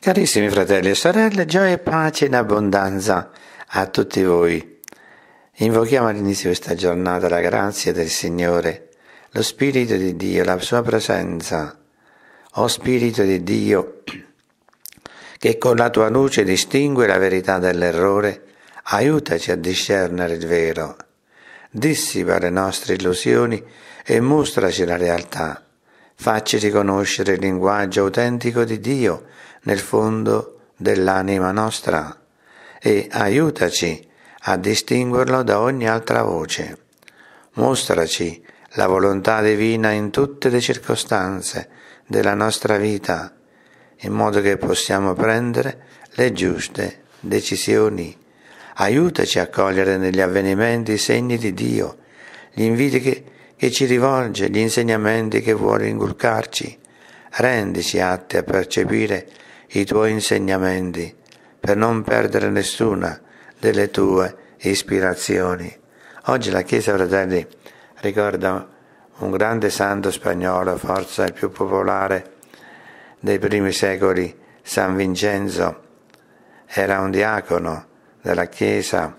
Carissimi fratelli e sorelle, gioia e pace in abbondanza a tutti voi. Invochiamo all'inizio di questa giornata la grazia del Signore, lo Spirito di Dio, la sua presenza. O Spirito di Dio, che con la tua luce distingue la verità dall'errore, aiutaci a discernere il vero. Dissipa le nostre illusioni e mostraci la realtà. Facci riconoscere il linguaggio autentico di Dio nel fondo dell'anima nostra e aiutaci a distinguerlo da ogni altra voce. Mostraci la volontà divina in tutte le circostanze della nostra vita, in modo che possiamo prendere le giuste decisioni. Aiutaci a cogliere negli avvenimenti i segni di Dio, gli inviti che, che ci rivolge, gli insegnamenti che vuole ingulcarci. Rendici atti a percepire i tuoi insegnamenti per non perdere nessuna delle tue ispirazioni. Oggi la Chiesa, fratelli, ricorda un grande santo spagnolo, forse il più popolare dei primi secoli, San Vincenzo. Era un diacono della Chiesa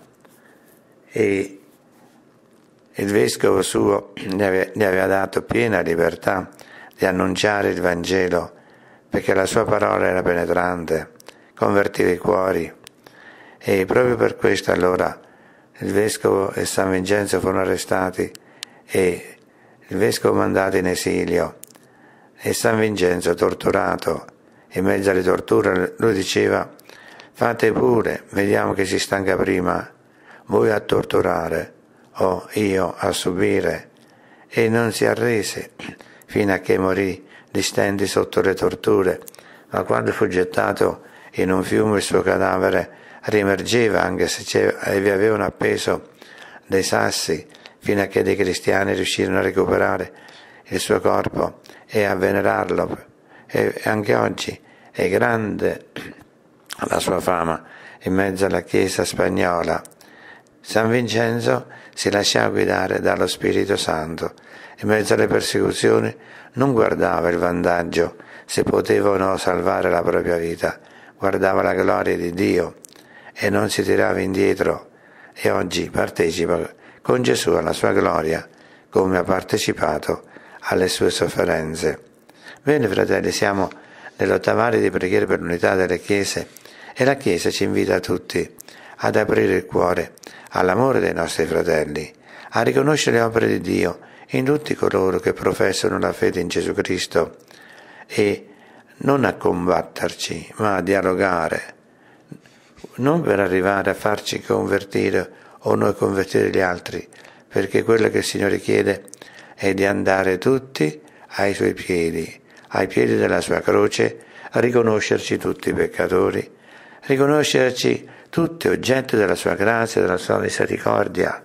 e il vescovo suo gli aveva dato piena libertà di annunciare il Vangelo perché la sua parola era penetrante, convertiva i cuori. E proprio per questo allora il vescovo e San Vincenzo furono arrestati e il vescovo mandato in esilio e San Vincenzo torturato. In mezzo alle torture lui diceva fate pure, vediamo che si stanca prima, voi a torturare o io a subire. E non si arrese fino a che morì li stendi sotto le torture, ma quando fu gettato in un fiume il suo cadavere rimergeva anche se vi avevano appeso dei sassi fino a che dei cristiani riuscirono a recuperare il suo corpo e a venerarlo. E anche oggi è grande la sua fama in mezzo alla Chiesa spagnola. San Vincenzo si lasciava guidare dallo Spirito Santo in mezzo alle persecuzioni non guardava il vantaggio se poteva o no salvare la propria vita, guardava la gloria di Dio e non si tirava indietro e oggi partecipa con Gesù alla sua gloria come ha partecipato alle sue sofferenze. Bene fratelli, siamo nell'ottavario di preghiera per l'unità delle chiese e la Chiesa ci invita tutti ad aprire il cuore all'amore dei nostri fratelli, a riconoscere le opere di Dio in tutti coloro che professano la fede in Gesù Cristo e non a combatterci, ma a dialogare, non per arrivare a farci convertire o noi convertire gli altri, perché quello che il Signore chiede è di andare tutti ai suoi piedi, ai piedi della sua croce, a riconoscerci tutti peccatori, riconoscerci tutte oggetto della sua grazia, della sua misericordia.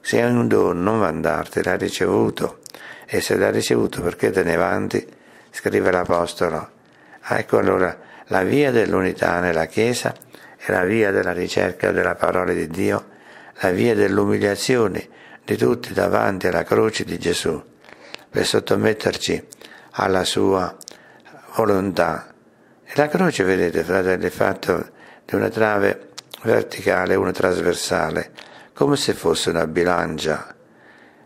Se hai un dono, non mandarti, l'hai ricevuto, e se l'hai ricevuto, perché te ne vanti? Scrive l'Apostolo. Ecco allora la via dell'unità nella Chiesa è la via della ricerca della parola di Dio, la via dell'umiliazione di tutti davanti alla croce di Gesù, per sottometterci alla sua volontà. E la croce, vedete, fratelli, è fatto di una trave verticale e una trasversale, come se fosse una bilancia.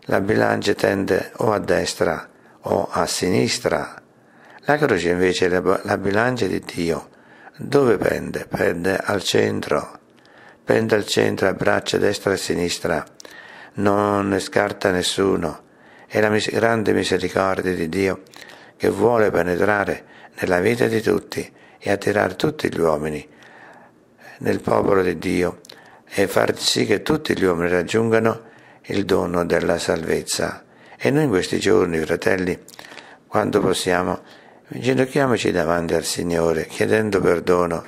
La bilancia tende o a destra o a sinistra. La croce invece è la bilancia di Dio. Dove pende? Pende al centro. Pende al centro abbraccia destra e sinistra. Non ne scarta nessuno. È la mis- grande misericordia di Dio che vuole penetrare nella vita di tutti e attirare tutti gli uomini nel popolo di Dio e far sì che tutti gli uomini raggiungano il dono della salvezza. E noi in questi giorni, fratelli, quando possiamo, ginocchiamoci davanti al Signore, chiedendo perdono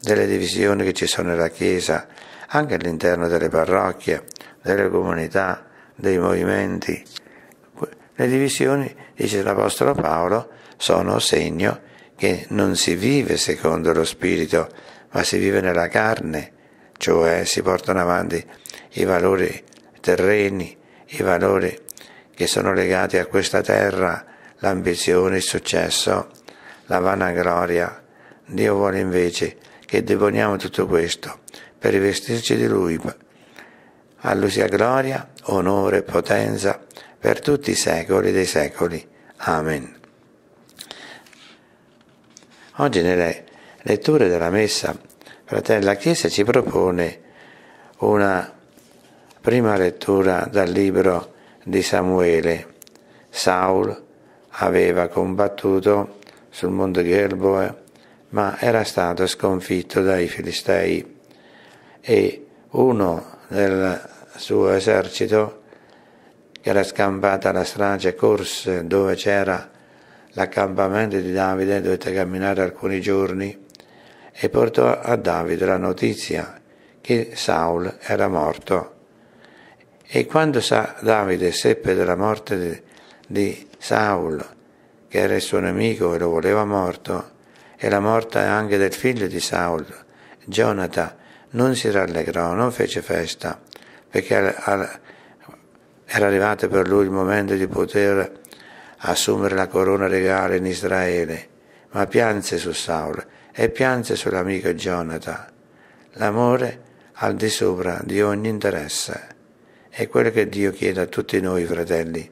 delle divisioni che ci sono nella Chiesa, anche all'interno delle parrocchie, delle comunità, dei movimenti. Le divisioni, dice l'Apostolo Paolo, sono segno che non si vive secondo lo Spirito, ma si vive nella carne, cioè si portano avanti i valori terreni, i valori che sono legati a questa terra, l'ambizione, il successo, la vanagloria. Dio vuole invece che deponiamo tutto questo per rivestirci di Lui. A Lui sia gloria, onore, potenza per tutti i secoli dei secoli. Amen. Oggi nelle letture della messa, fratelli, la Chiesa ci propone una prima lettura dal libro di Samuele. Saul aveva combattuto sul monte Gerboe, ma era stato sconfitto dai Filistei e uno del suo esercito che era scampata alla strage corse dove c'era l'accampamento di Davide, dovette camminare alcuni giorni e portò a Davide la notizia che Saul era morto. E quando Sa- Davide seppe della morte di, di Saul, che era il suo nemico e lo voleva morto, e la morte anche del figlio di Saul, Jonata, non si rallegrò, non fece festa, perché era arrivato per lui il momento di poter assumere la corona regale in Israele, ma pianse su Saul e pianse sull'amico Jonathan. L'amore al di sopra di ogni interesse. È quello che Dio chiede a tutti noi, fratelli.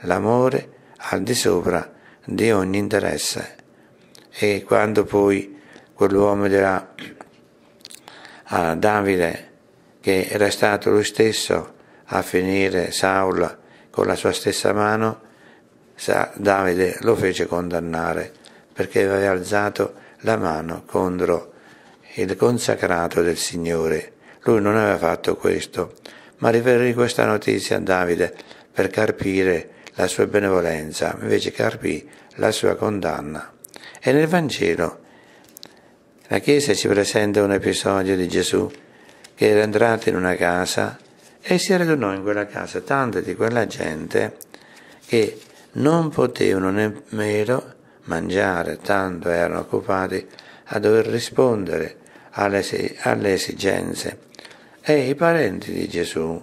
L'amore al di sopra di ogni interesse. E quando poi quell'uomo dirà a Davide che era stato lui stesso a finire Saul con la sua stessa mano, Davide lo fece condannare perché aveva alzato la mano contro il consacrato del Signore. Lui non aveva fatto questo, ma riferì questa notizia a Davide per carpire la sua benevolenza, invece carpì la sua condanna. E nel Vangelo la Chiesa ci presenta un episodio di Gesù che era entrato in una casa e si radunò in quella casa tanta di quella gente che non potevano nemmeno mangiare, tanto erano occupati a dover rispondere alle, alle esigenze. E i parenti di Gesù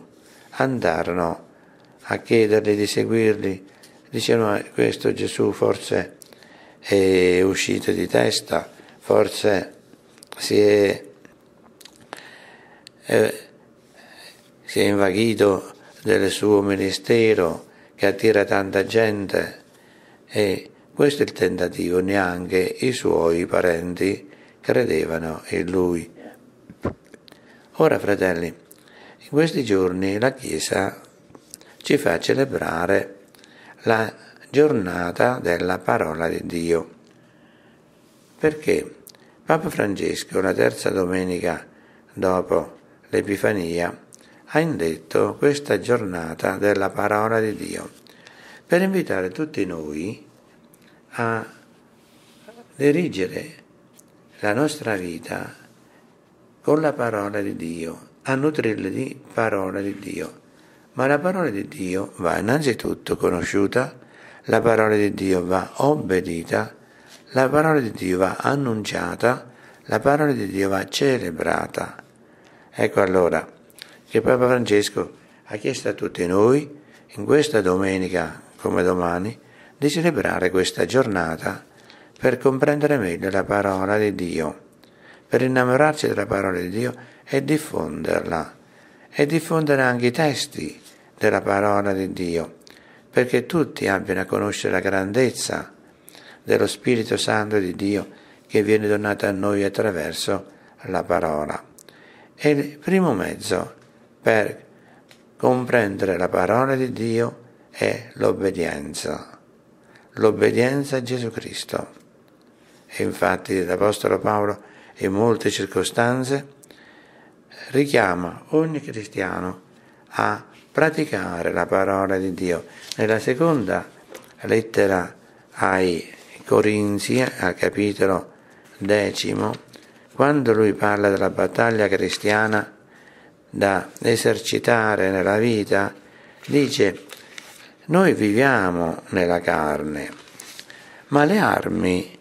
andarono a chiedergli di seguirli, dicevano eh, questo Gesù forse è uscito di testa, forse si è, eh, si è invaghito del suo ministero che attira tanta gente e questo è il tentativo, neanche i suoi parenti credevano in lui. Ora, fratelli, in questi giorni la Chiesa ci fa celebrare la giornata della parola di Dio. Perché Papa Francesco, la terza domenica dopo l'Epifania, ha indetto questa giornata della parola di Dio per invitare tutti noi a dirigere la nostra vita con la parola di Dio, a nutrirla di parola di Dio. Ma la parola di Dio va innanzitutto conosciuta, la parola di Dio va obbedita, la parola di Dio va annunciata, la parola di Dio va celebrata. Ecco allora che Papa Francesco ha chiesto a tutti noi, in questa domenica come domani, di celebrare questa giornata per comprendere meglio la parola di Dio, per innamorarci della parola di Dio e diffonderla, e diffondere anche i testi della parola di Dio, perché tutti abbiano a conoscere la grandezza dello Spirito Santo di Dio che viene donato a noi attraverso la parola. E il primo mezzo per comprendere la parola di Dio è l'obbedienza l'obbedienza a Gesù Cristo. E infatti l'Apostolo Paolo in molte circostanze richiama ogni cristiano a praticare la parola di Dio. Nella seconda lettera ai Corinzi, al capitolo decimo, quando lui parla della battaglia cristiana da esercitare nella vita, dice noi viviamo nella carne, ma le armi,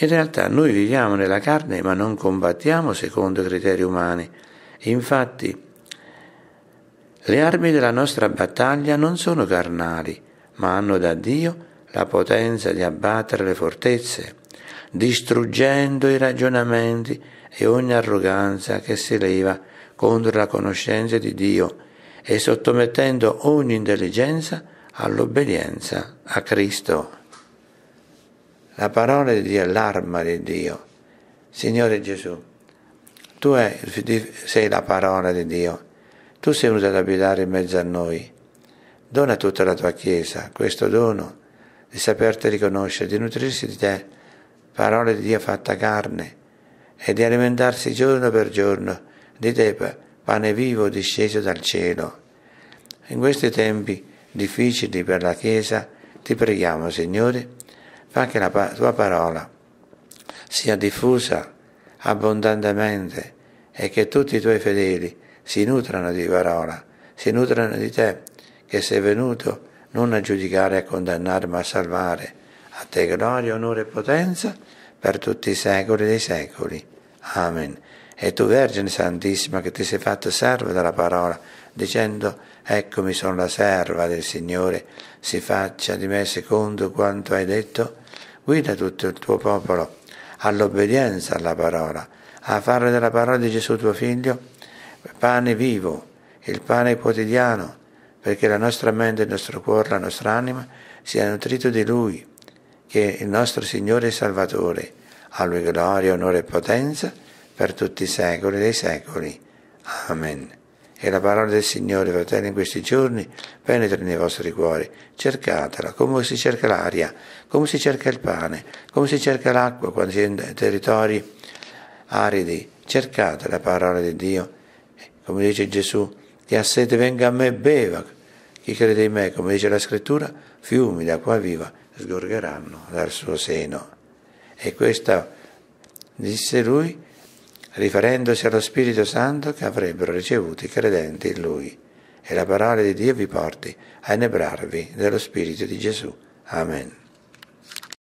in realtà noi viviamo nella carne ma non combattiamo secondo i criteri umani. Infatti, le armi della nostra battaglia non sono carnali, ma hanno da Dio la potenza di abbattere le fortezze, distruggendo i ragionamenti e ogni arroganza che si leva contro la conoscenza di Dio e sottomettendo ogni intelligenza all'obbedienza a Cristo. La parola di Dio è l'arma di Dio. Signore Gesù, tu sei la parola di Dio, tu sei venuto ad abitare in mezzo a noi. Dona a tutta la tua Chiesa questo dono di saperti riconoscere, di nutrirsi di te, parola di Dio fatta carne, e di alimentarsi giorno per giorno di te pane vivo disceso dal cielo. In questi tempi difficili per la Chiesa, ti preghiamo, Signore, fa che la tua parola sia diffusa abbondantemente e che tutti i tuoi fedeli si nutrano di parola, si nutrano di te, che sei venuto non a giudicare e a condannare, ma a salvare. A te gloria, onore e potenza per tutti i secoli dei secoli. Amen. E tu Vergine Santissima che ti sei fatta serva della parola, dicendo, eccomi sono la serva del Signore, si faccia di me secondo quanto hai detto, guida tutto il tuo popolo all'obbedienza alla parola, a fare della parola di Gesù tuo figlio pane vivo, il pane quotidiano, perché la nostra mente, il nostro cuore, la nostra anima sia nutrito di Lui, che è il nostro Signore e Salvatore. A Lui gloria, onore e potenza per tutti i secoli dei secoli. Amen. E la parola del Signore, fratelli, in questi giorni penetra nei vostri cuori, cercatela, come si cerca l'aria, come si cerca il pane, come si cerca l'acqua quando si è in territori aridi, cercate la parola di Dio, come dice Gesù, chi ha sete venga a me e beva, chi crede in me, come dice la scrittura, fiumi d'acqua viva sgorgeranno dal suo seno. E questa, disse lui, riferendosi allo Spirito Santo che avrebbero ricevuto i credenti in Lui. E la parola di Dio vi porti a inebrarvi dello Spirito di Gesù. Amen.